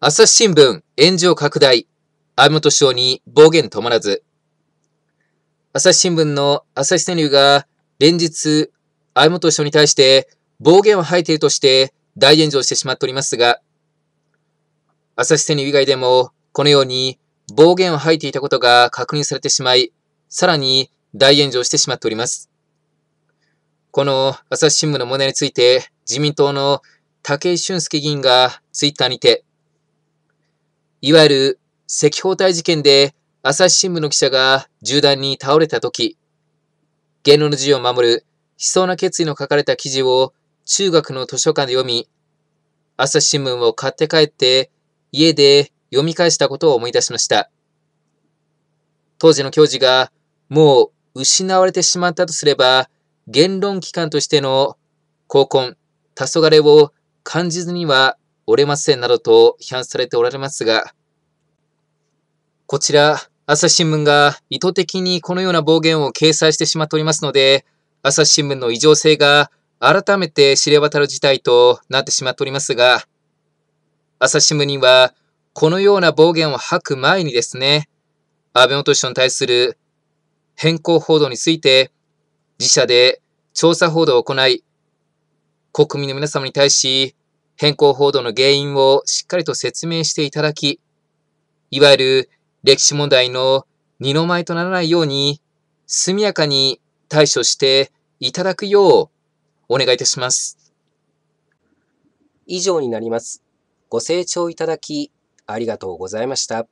朝日新聞炎上拡大。安倍元首相に暴言止まらず。朝日新聞の朝日川柳が連日安倍元首相に対して暴言を吐いているとして大炎上してしまっておりますが、朝日川柳以外でもこのように暴言を吐いていたことが確認されてしまい、さらに大炎上してしまっております。この朝日新聞の問題について自民党の武井俊介議員がツイッターにていわゆる赤包帯事件で朝日新聞の記者が銃弾に倒れた時、言論の自由を守る悲壮な決意の書かれた記事を中学の図書館で読み、朝日新聞を買って帰って家で読み返したことを思い出しました。当時の教授がもう失われてしまったとすれば、言論機関としての高根、黄昏を感じずにはおれませんなどと批判されておられますが、こちら、朝日新聞が意図的にこのような暴言を掲載してしまっておりますので、朝日新聞の異常性が改めて知れ渡る事態となってしまっておりますが、朝日新聞には、このような暴言を吐く前にですね、安倍元首相に対する変更報道について、自社で調査報道を行い、国民の皆様に対し、変更報道の原因をしっかりと説明していただき、いわゆる歴史問題の二の舞とならないように、速やかに対処していただくよう、お願いいたします。以上になります。ご清聴いただき、ありがとうございました。